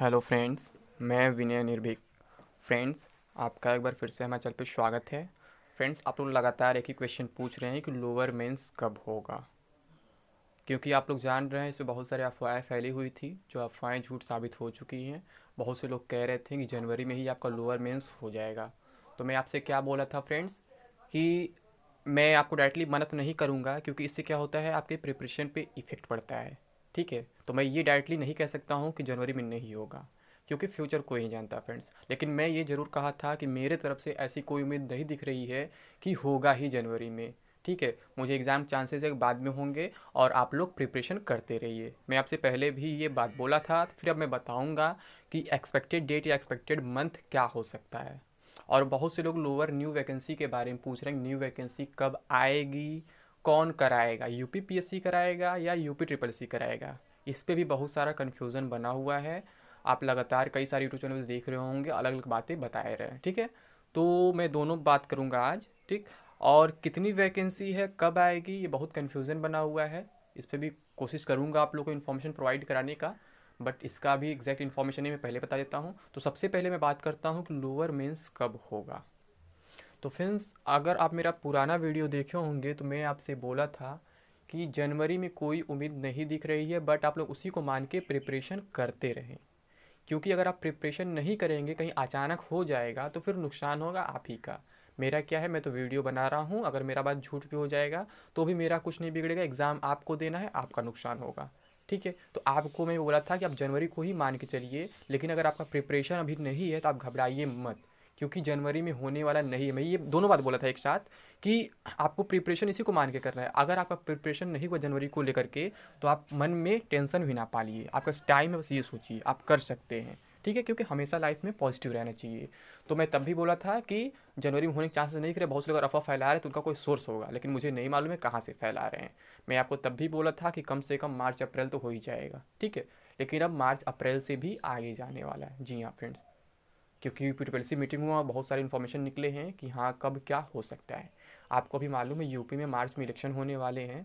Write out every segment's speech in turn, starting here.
hello friends मैं विनय निर्भीक friends आपका एक बार फिर से हमारे चैनल पे स्वागत है फ्रेंड्स आप लोग लगातार एक ही क्वेश्चन पूछ रहे हैं कि लोअर मेंस कब होगा क्योंकि आप लोग जान रहे हैं इसमें बहुत सारे अफवाहें फैली हुई थी जो अफवाहें झूठ साबित हो चुकी हैं बहुत से लोग कह रहे थे कि जनवरी में ही आपका लोअर मेन्स हो जाएगा तो मैं आपसे क्या बोला था फ्रेंड्स कि मैं आपको डायरेक्टली मनत नहीं करूँगा क्योंकि इससे क्या होता है आपके प्रिपरेशन पर इफ़ेक्ट पड़ता है ठीक है तो मैं ये डायरेक्टली नहीं कह सकता हूँ कि जनवरी में नहीं होगा क्योंकि फ्यूचर कोई नहीं जानता फ्रेंड्स लेकिन मैं ये ज़रूर कहा था कि मेरे तरफ से ऐसी कोई उम्मीद नहीं दिख रही है कि होगा ही जनवरी में ठीक है मुझे एग्ज़ाम चांसेस एक बाद में होंगे और आप लोग प्रिपरेशन करते रहिए मैं आपसे पहले भी ये बात बोला था तो फिर अब मैं बताऊंगा कि एक्सपेक्टेड डेट या एक्सपेक्टेड मंथ क्या हो सकता है और बहुत से लोग लोअर न्यू वैकेंसी के बारे में पूछ रहे हैं न्यू वैकेंसी कब आएगी कौन कराएगा यूपी पीएससी कराएगा या यूपी ट्रिपल सी कराएगा इस पर भी बहुत सारा कन्फ्यूज़न बना हुआ है आप लगातार कई सारे यूट्यूब चैनल देख रहे होंगे अलग अलग बातें बताए रहे ठीक है तो मैं दोनों बात करूँगा आज ठीक और कितनी वैकेंसी है कब आएगी ये बहुत कन्फ्यूज़न बना हुआ है इस पर भी कोशिश करूँगा आप लोग को इन्फॉर्मेशन प्रोवाइड कराने का बट इसका भी एग्जैक्ट इन्फॉर्मेशन ही मैं पहले बता देता हूँ तो सबसे पहले मैं बात करता हूँ कि लोअर मेंस कब होगा तो फ्रेंड्स अगर आप मेरा पुराना वीडियो देखे होंगे तो मैं आपसे बोला था कि जनवरी में कोई उम्मीद नहीं दिख रही है बट आप लोग उसी को मान के प्रिपरेशन करते रहें क्योंकि अगर आप प्रिपरेशन नहीं करेंगे कहीं अचानक हो जाएगा तो फिर नुकसान होगा आप ही का मेरा क्या है मैं तो वीडियो बना रहा हूँ अगर मेरा बात झूठ भी हो जाएगा तो भी मेरा कुछ नहीं बिगड़ेगा एग्ज़ाम आपको देना है आपका नुकसान होगा ठीक है तो आपको मैं बोला था कि आप जनवरी को ही मान के चलिए लेकिन अगर आपका प्रिपरेशन अभी नहीं है तो आप घबराइए मत क्योंकि जनवरी में होने वाला नहीं है मैं ये दोनों बात बोला था एक साथ कि आपको प्रिपरेशन इसी को मान के करना है अगर आपका प्रिपरेशन नहीं हुआ जनवरी को लेकर के तो आप मन में टेंशन भी ना पालिए आपका टाइम है बस ये सोचिए आप कर सकते हैं ठीक है क्योंकि हमेशा लाइफ में पॉजिटिव रहना चाहिए तो मैं तब भी बोला था कि जनवरी में होने के चांसेस नहीं करे बहुत से लोग अफवाह फैला रहे हैं तो उनका कोई सोर्स होगा लेकिन मुझे नहीं मालूम है कहाँ से फैला रहे हैं मैं आपको तब भी बोला था कि कम से कम मार्च अप्रैल तो हो ही जाएगा ठीक है लेकिन अब मार्च अप्रैल से भी आगे जाने वाला है जी हाँ फ्रेंड्स क्योंकि यूपी पी मीटिंग हुआ बहुत सारे इन्फॉर्मेशन निकले हैं कि हाँ कब क्या हो सकता है आपको भी मालूम है यूपी में मार्च में इलेक्शन होने वाले हैं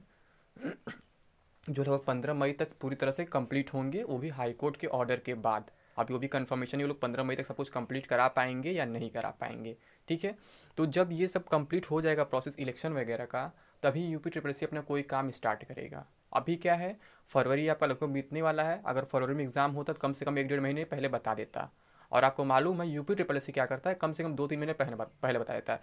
जो लगभग पंद्रह मई तक पूरी तरह से कंप्लीट होंगे वो भी हाई कोर्ट के ऑर्डर के बाद अभी वो भी कन्फर्मेशन ये लोग पंद्रह मई तक सब कुछ कंप्लीट करा पाएंगे या नहीं करा पाएंगे ठीक है तो जब ये सब कंप्लीट हो जाएगा प्रोसेस इलेक्शन वगैरह का तभी यूपी ट्रिपल सी अपना कोई काम स्टार्ट करेगा अभी क्या है फरवरी आपका लगभग बीतने वाला है अगर फरवरी में एग्ज़ाम होता तो कम से कम एक डेढ़ महीने पहले बता देता और आपको मालूम है यूपी ट्रिपल एस क्या करता है कम से कम दो तीन महीने पहले पहले बता देता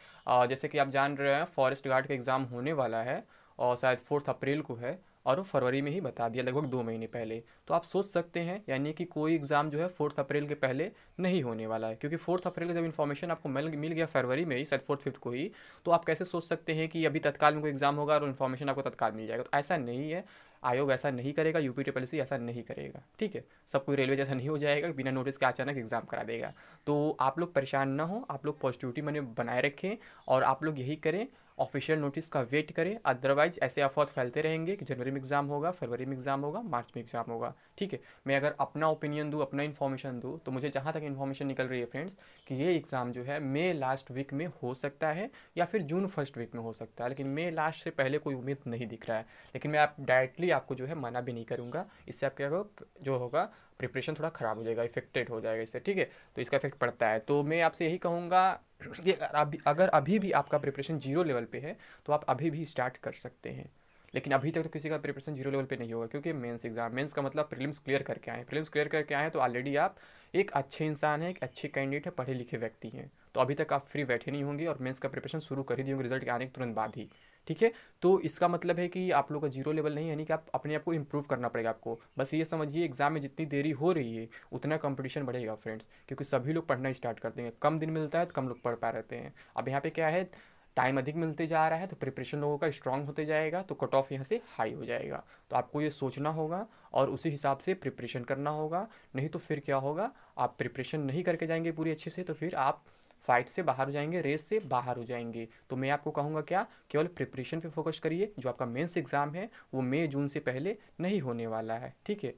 है जैसे कि आप जान रहे हैं फॉरेस्ट गार्ड का एग्ज़ाम होने वाला है और शायद फोर्थ अप्रैल को है और वो फरवरी में ही बता दिया लगभग दो महीने पहले तो आप सोच सकते हैं यानी कि कोई एग्ज़ाम जो है फोर्थ अप्रैल के पहले नहीं होने वाला है क्योंकि फोर्थ अप्रैल का जब इन्फॉर्मेशन आपको मिल मिल गया फरवरी में ही शायद फोर्थ फिफ्थ को ही तो आप कैसे सोच सकते हैं कि अभी तत्काल में कोई एग्ज़ाम होगा और इन्फॉर्मेशन आपको तत्काल मिल जाएगा तो ऐसा नहीं है आयोग ऐसा नहीं करेगा यूपी ट्रिपल सी ऐसा नहीं करेगा ठीक है सब कोई रेलवे जैसा नहीं हो जाएगा बिना नोटिस के अचानक एग्ज़ाम करा देगा तो आप लोग परेशान ना हो आप लोग पॉजिटिविटी मैंने बनाए रखें और आप लोग यही करें ऑफिशियल नोटिस का वेट करें अदरवाइज ऐसे अफवाह फैलते रहेंगे कि जनवरी में एग्ज़ाम होगा फरवरी में एग्ज़ाम होगा मार्च में एग्ज़ाम होगा ठीक है मैं अगर अपना ओपिनियन दूँ अपना इन्फॉर्मेशन दूँ तो मुझे जहाँ तक इन्फॉर्मेशन निकल रही है फ्रेंड्स कि ये एग्ज़ाम जो है मे लास्ट वीक में हो सकता है या फिर जून फर्स्ट वीक में हो सकता है लेकिन मे लास्ट से पहले कोई उम्मीद नहीं दिख रहा है लेकिन मैं आप डायरेक्टली आपको जो है मना भी नहीं करूँगा इससे आपके जो होगा प्रिपरेशन थोड़ा ख़राब हो जाएगा इफेक्टेड हो जाएगा इससे ठीक है तो इसका इफेक्ट पड़ता है तो मैं आपसे यही कहूँगा कि अगर अभी भी आपका प्रिपरेशन जीरो लेवल पे है तो आप अभी भी स्टार्ट कर सकते हैं लेकिन अभी तक तो किसी का प्रिपरेशन जीरो लेवल पे नहीं होगा क्योंकि मेंस एग्जाम मेंस का मतलब प्रीलिम्स क्लियर करके आए प्रीलिम्स क्लियर करके आए तो ऑलरेडी आप एक अच्छे इंसान हैं एक अच्छे कैंडिडेट हैं पढ़े लिखे व्यक्ति हैं तो अभी तक आप फ्री बैठे नहीं होंगे और मेंस का प्रिपरेशन शुरू कर ही दिए होंगे रिजल्ट के आने के तुरंत बाद ही ठीक है तो इसका मतलब है कि आप लोग का जीरो लेवल नहीं यानी कि आप अपने आप को इम्प्रूव करना पड़ेगा आपको बस ये समझिए एग्जाम में जितनी देरी हो रही है उतना कंपटीशन बढ़ेगा फ्रेंड्स क्योंकि सभी लोग पढ़ना स्टार्ट कर देंगे कम दिन मिलता है तो कम लोग पढ़ पा रहते हैं अब यहाँ पे क्या है टाइम अधिक मिलते जा रहा है तो प्रिपरेशन लोगों का स्ट्रांग होते जाएगा तो कट ऑफ यहाँ से हाई हो जाएगा तो आपको ये सोचना होगा और उसी हिसाब से प्रिपरेशन करना होगा नहीं तो फिर क्या होगा आप प्रिपरेशन नहीं करके जाएंगे पूरी अच्छे से तो फिर आप फाइट से बाहर हो जाएंगे रेस से बाहर हो जाएंगे तो मैं आपको कहूँगा क्या केवल प्रिपरेशन पे फोकस करिए जो आपका मेंस एग्ज़ाम है वो मई जून से पहले नहीं होने वाला है ठीक है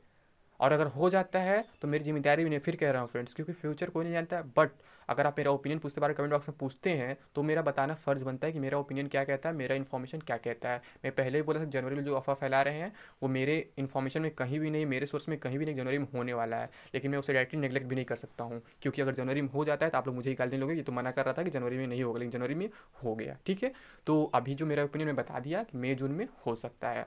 और अगर हो जाता है तो मेरी जिम्मेदारी भी नहीं फिर कह रहा हूँ फ्रेंड्स क्योंकि फ्यूचर कोई नहीं जानता बट अगर आप मेरा ओपिनियन पूछते बार कमेंट बॉक्स में पूछते हैं तो मेरा बताना फ़र्ज़ बनता है कि मेरा ओपिनियन क्या कहता है मेरा इन्फॉर्मेशन क्या कहता है मैं पहले ही बोला था जनवरी में जो अफवाह फैला रहे हैं वो मेरे इन्फॉर्मेशन में कहीं भी नहीं मेरे सोर्स में कहीं भी नहीं जनवरी में होने वाला है लेकिन मैं उसे डायरेक्टली नेग्लेक्ट भी नहीं कर सकता हूँ क्योंकि अगर जनवरी में हो जाता है तो आप लोग मुझे ही गाल देने लोगे ये तो मना कर रहा था कि जनवरी में नहीं होगा लेकिन जनवरी में हो गया ठीक है तो अभी जो मेरा ओपिनियन मैं बता दिया कि मई जून में हो सकता है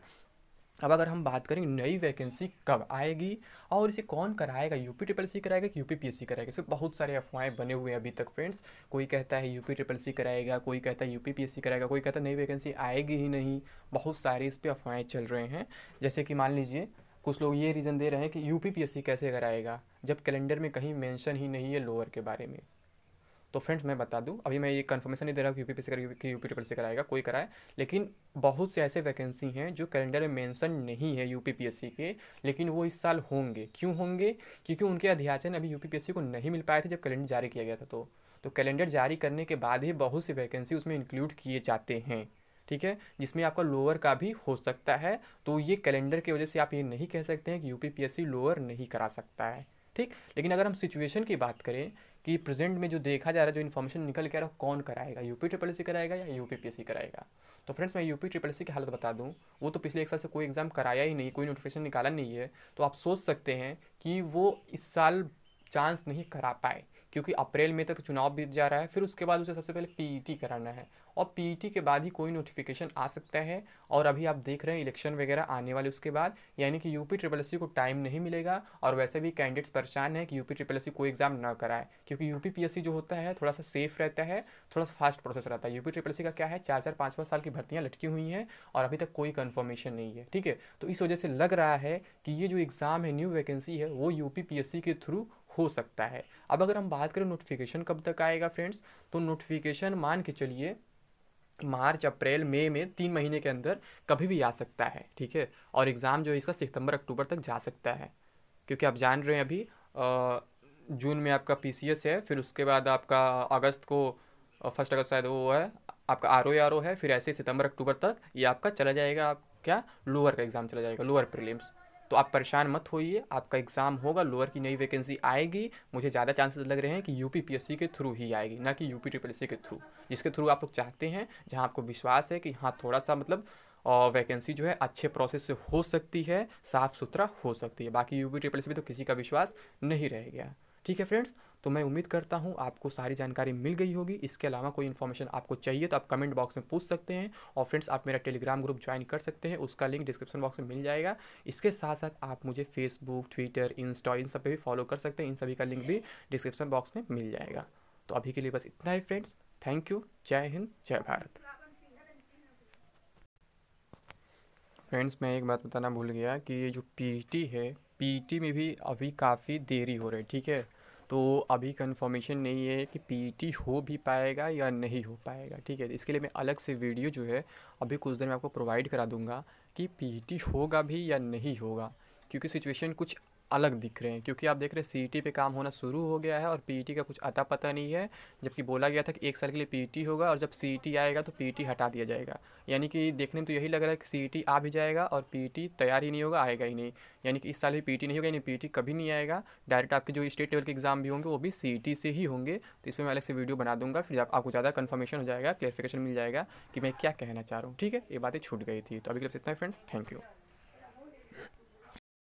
अब अगर हम बात करें नई वैकेंसी कब आएगी और इसे कौन कराएगा यू पी ट्रिपल सी कराएगा U P P S C कराएगा इसमें बहुत सारे अफवाहें बने हुए हैं अभी तक फ्रेंड्स कोई कहता है यू पी ट्रिपल सी कराएगा कोई कहता है U P P S C कराएगा कोई कहता है नई वैकेंसी आएगी ही नहीं बहुत सारे इस पर अफवाहें चल रहे हैं जैसे कि मान लीजिए कुछ लोग ये रीज़न दे रहे हैं कि U P P S C कैसे कराएगा जब कैलेंडर में कहीं मेंशन ही नहीं है लोअर के बारे में तो फ्रेंड्स मैं बता दूँ अभी मैं ये कन्फर्मेशन नहीं दे रहा हूँ यू पी पी से यू पी ट्रिपल से कराएगा कोई कराए लेकिन बहुत से ऐसे वैकेंसी हैं जो कैलेंडर में मेंशन नहीं है यूपी के लेकिन वो इस साल होंगे क्यों होंगे क्योंकि उनके अध्याचन अभी यूपी को नहीं मिल पाए थे जब कैलेंडर जारी किया गया था तो तो कैलेंडर जारी करने के बाद ही बहुत सी वैकेंसी उसमें इंक्लूड किए जाते हैं ठीक है जिसमें आपका लोअर का भी हो सकता है तो ये कैलेंडर की वजह से आप ये नहीं कह सकते हैं कि यू लोअर नहीं करा सकता है ठीक लेकिन अगर हम सिचुएशन की बात करें कि प्रेजेंट में जो देखा जा रहा है जो इन्फॉर्मेशन निकल के आ रहा है कौन कराएगा यूपी ट्रिपल सी कराएगा या यू पी कराएगा तो फ्रेंड्स मैं यूपी ट्रिपल सी की हालत बता दूँ वो तो पिछले एक साल से कोई एग्ज़ाम कराया ही नहीं कोई नोटिफिकेशन निकाला नहीं है तो आप सोच सकते हैं कि वो इस साल चांस नहीं करा पाए क्योंकि अप्रैल में तक चुनाव बीत जा रहा है फिर उसके बाद उसे सबसे पहले पीईटी e कराना है और पीईटी e के बाद ही कोई नोटिफिकेशन आ सकता है और अभी आप देख रहे हैं इलेक्शन वगैरह आने वाले उसके बाद यानी कि यूपी ट्रिपल एस को टाइम नहीं मिलेगा और वैसे भी कैंडिडेट्स परेशान हैं कि यूपी ट्रिपल एस कोई एग्ज़ाम ना कराए क्योंकि यूपी पी जो होता है थोड़ा सा सेफ रहता है थोड़ा सा फास्ट प्रोसेस रहता है यूपी ट्रिपल एस का क्या है चार चार पाँच पाँच साल की भर्तियाँ लटकी हुई हैं और अभी तक कोई कन्फर्मेशन नहीं है ठीक है तो इस वजह से लग रहा है कि ये जो एग्ज़ाम है न्यू वैकेंसी है वो यू पी के थ्रू हो सकता है अब अगर हम बात करें नोटिफिकेशन कब तक आएगा फ्रेंड्स तो नोटिफिकेशन मान के चलिए मार्च अप्रैल मई में तीन महीने के अंदर कभी भी आ सकता है ठीक है और एग्ज़ाम जो है इसका सितंबर अक्टूबर तक जा सकता है क्योंकि आप जान रहे हैं अभी जून में आपका पी है फिर उसके बाद आपका अगस्त को फर्स्ट अगस्त शायद वो है आपका आर ओ आर ओ है फिर ऐसे सितंबर अक्टूबर तक ये आपका चला जाएगा आप क्या लोअर का एग्ज़ाम चला जाएगा लोअर प्रीलिम्स तो आप परेशान मत होइए आपका एग्ज़ाम होगा लोअर की नई वैकेंसी आएगी मुझे ज़्यादा चांसेस लग रहे हैं कि यू के थ्रू ही आएगी ना कि यू पी के थ्रू जिसके थ्रू आप लोग चाहते हैं जहाँ आपको विश्वास है कि हाँ थोड़ा सा मतलब और वैकेंसी जो है अच्छे प्रोसेस से हो सकती है साफ़ सुथरा हो सकती है बाकी यू पी ट्रिपल सी तो किसी का विश्वास नहीं रह गया ठीक है फ्रेंड्स तो मैं उम्मीद करता हूँ आपको सारी जानकारी मिल गई होगी इसके अलावा कोई इन्फॉर्मेशन आपको चाहिए तो आप कमेंट बॉक्स में पूछ सकते हैं और फ्रेंड्स आप मेरा टेलीग्राम ग्रुप ज्वाइन कर सकते हैं उसका लिंक डिस्क्रिप्शन बॉक्स में मिल जाएगा इसके साथ साथ आप मुझे फेसबुक ट्विटर इंस्टा इन सब पर भी फॉलो कर सकते हैं इन सभी का लिंक भी डिस्क्रिप्शन बॉक्स में मिल जाएगा तो अभी के लिए बस इतना ही फ्रेंड्स थैंक यू जय हिंद जय भारत फ्रेंड्स मैं एक बात बताना भूल गया कि ये जो पी है पीटी e में भी अभी काफ़ी देरी हो रही है ठीक है तो अभी कंफर्मेशन नहीं है कि पीटी e हो भी पाएगा या नहीं हो पाएगा ठीक है इसके लिए मैं अलग से वीडियो जो है अभी कुछ देर में आपको प्रोवाइड करा दूंगा कि पीटी e होगा भी या नहीं होगा क्योंकि सिचुएशन कुछ अलग दिख रहे हैं क्योंकि आप देख रहे हैं सी पे काम होना शुरू हो गया है और पी का कुछ अता पता नहीं है जबकि बोला गया था कि एक साल के लिए पी होगा और जब सी आएगा तो पी हटा दिया जाएगा यानी कि देखने में तो यही लग रहा है कि सी आ भी जाएगा और पी तैयार ही नहीं होगा आएगा ही नहीं यानी कि इस साल भी पी नहीं होगा यानी पी कभी नहीं आएगा डायरेक्ट आपके जो स्टेट लेवल के एग्जाम भी होंगे वो भी सी से ही होंगे तो इसमें मैं अलग से वीडियो बना दूंगा फिर आपको ज़्यादा कन्फर्मेशन हो जाएगा क्लियरफिकेशन मिल जाएगा कि मैं क्या कहना चाह रहा हूँ ठीक है ये बातें छूट गई थी तो अभी के लिए इतना फ्रेंड्स थैंक यू